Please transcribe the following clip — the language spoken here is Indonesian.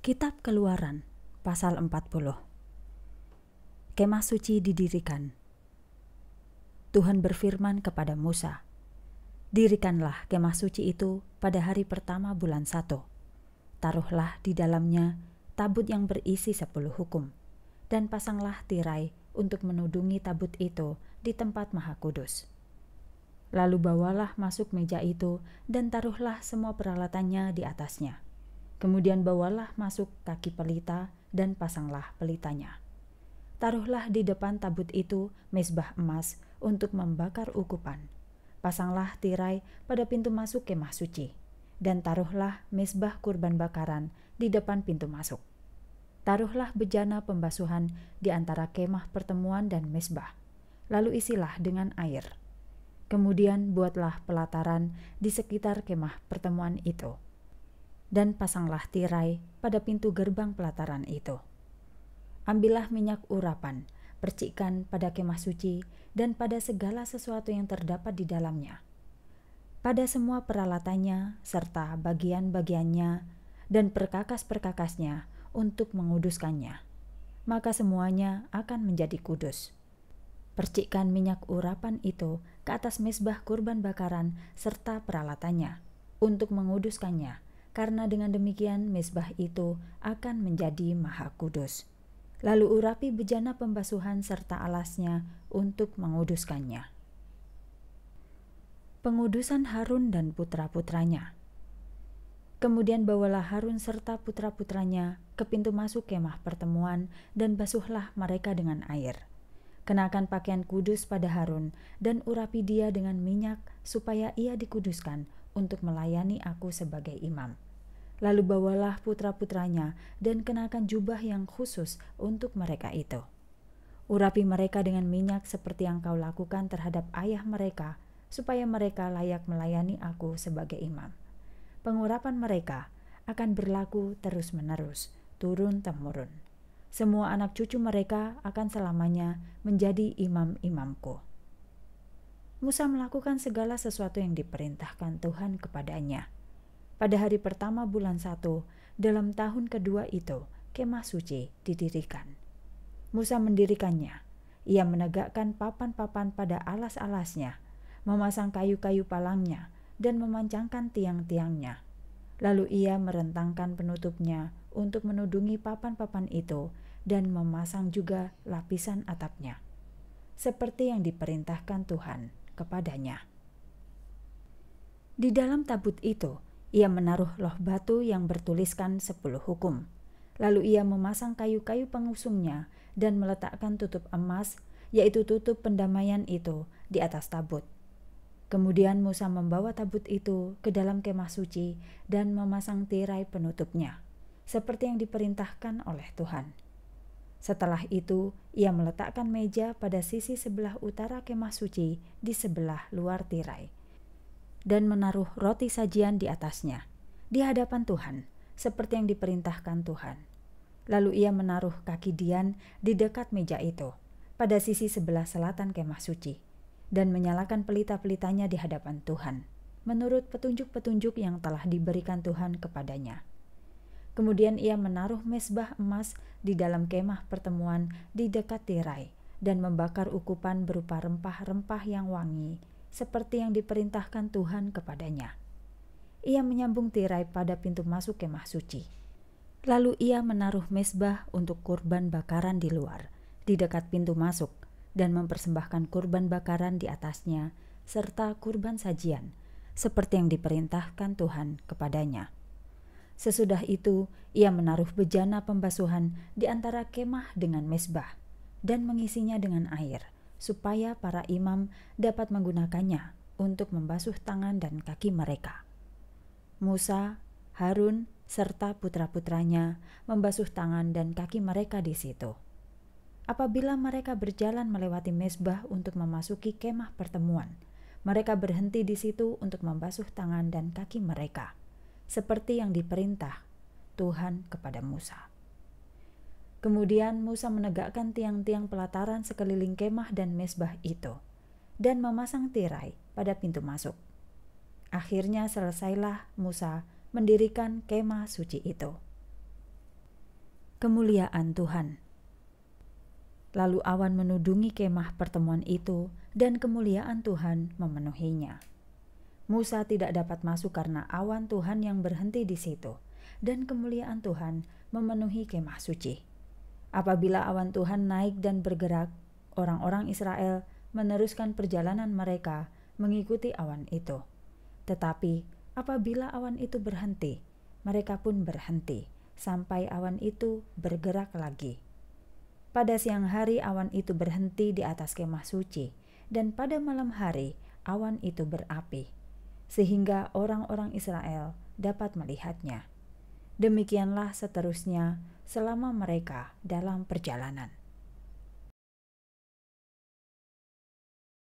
Kitab Keluaran pasal 40 Kemah suci didirikan Tuhan berfirman kepada Musa Dirikanlah kemah suci itu pada hari pertama bulan satu Taruhlah di dalamnya tabut yang berisi sepuluh hukum dan pasanglah tirai untuk menudungi tabut itu di tempat maha kudus. Lalu bawalah masuk meja itu dan taruhlah semua peralatannya di atasnya Kemudian bawalah masuk kaki pelita dan pasanglah pelitanya. Taruhlah di depan tabut itu mesbah emas untuk membakar ukupan. Pasanglah tirai pada pintu masuk kemah suci, dan taruhlah mesbah kurban bakaran di depan pintu masuk. Taruhlah bejana pembasuhan di antara kemah pertemuan dan mesbah, lalu isilah dengan air. Kemudian buatlah pelataran di sekitar kemah pertemuan itu dan pasanglah tirai pada pintu gerbang pelataran itu. Ambillah minyak urapan, percikan pada kemah suci, dan pada segala sesuatu yang terdapat di dalamnya. Pada semua peralatannya, serta bagian-bagiannya, dan perkakas-perkakasnya untuk menguduskannya. Maka semuanya akan menjadi kudus. Percikan minyak urapan itu ke atas mesbah kurban bakaran serta peralatannya untuk menguduskannya karena dengan demikian mesbah itu akan menjadi maha kudus. Lalu urapi bejana pembasuhan serta alasnya untuk menguduskannya. Pengudusan Harun dan putra-putranya. Kemudian bawalah Harun serta putra-putranya ke pintu masuk kemah pertemuan dan basuhlah mereka dengan air. Kenakan pakaian kudus pada Harun dan urapi dia dengan minyak supaya ia dikuduskan untuk melayani aku sebagai imam. Lalu bawalah putra-putranya dan kenakan jubah yang khusus untuk mereka itu. Urapi mereka dengan minyak seperti yang kau lakukan terhadap ayah mereka, supaya mereka layak melayani aku sebagai imam. Pengurapan mereka akan berlaku terus-menerus, turun-temurun. Semua anak cucu mereka akan selamanya menjadi imam-imamku. Musa melakukan segala sesuatu yang diperintahkan Tuhan kepadanya. Pada hari pertama bulan satu, dalam tahun kedua itu, kemah suci didirikan. Musa mendirikannya. Ia menegakkan papan-papan pada alas-alasnya, memasang kayu-kayu palangnya, dan memancangkan tiang-tiangnya. Lalu ia merentangkan penutupnya untuk menudungi papan-papan itu dan memasang juga lapisan atapnya. Seperti yang diperintahkan Tuhan kepadanya. Di dalam tabut itu, ia menaruh loh batu yang bertuliskan sepuluh hukum. Lalu ia memasang kayu-kayu pengusungnya dan meletakkan tutup emas, yaitu tutup pendamaian itu, di atas tabut. Kemudian Musa membawa tabut itu ke dalam kemah suci dan memasang tirai penutupnya, seperti yang diperintahkan oleh Tuhan. Setelah itu, ia meletakkan meja pada sisi sebelah utara kemah suci di sebelah luar tirai dan menaruh roti sajian di atasnya, di hadapan Tuhan, seperti yang diperintahkan Tuhan. Lalu ia menaruh kaki Dian di dekat meja itu, pada sisi sebelah selatan kemah suci, dan menyalakan pelita-pelitanya di hadapan Tuhan, menurut petunjuk-petunjuk yang telah diberikan Tuhan kepadanya. Kemudian ia menaruh mesbah emas di dalam kemah pertemuan di dekat tirai dan membakar ukupan berupa rempah-rempah yang wangi seperti yang diperintahkan Tuhan kepadanya. Ia menyambung tirai pada pintu masuk kemah suci. Lalu ia menaruh mesbah untuk kurban bakaran di luar, di dekat pintu masuk, dan mempersembahkan kurban bakaran di atasnya, serta kurban sajian, seperti yang diperintahkan Tuhan kepadanya. Sesudah itu, ia menaruh bejana pembasuhan di antara kemah dengan mesbah, dan mengisinya dengan air – supaya para imam dapat menggunakannya untuk membasuh tangan dan kaki mereka. Musa, Harun, serta putra-putranya membasuh tangan dan kaki mereka di situ. Apabila mereka berjalan melewati mesbah untuk memasuki kemah pertemuan, mereka berhenti di situ untuk membasuh tangan dan kaki mereka, seperti yang diperintah Tuhan kepada Musa. Kemudian Musa menegakkan tiang-tiang pelataran sekeliling kemah dan mesbah itu, dan memasang tirai pada pintu masuk. Akhirnya selesailah Musa mendirikan kemah suci itu. Kemuliaan Tuhan. Lalu awan menudungi kemah pertemuan itu, dan kemuliaan Tuhan memenuhinya. Musa tidak dapat masuk karena awan Tuhan yang berhenti di situ, dan kemuliaan Tuhan memenuhi kemah suci. Apabila awan Tuhan naik dan bergerak, orang-orang Israel meneruskan perjalanan mereka mengikuti awan itu. Tetapi apabila awan itu berhenti, mereka pun berhenti sampai awan itu bergerak lagi. Pada siang hari awan itu berhenti di atas kemah suci dan pada malam hari awan itu berapi sehingga orang-orang Israel dapat melihatnya. Demikianlah seterusnya selama mereka dalam perjalanan.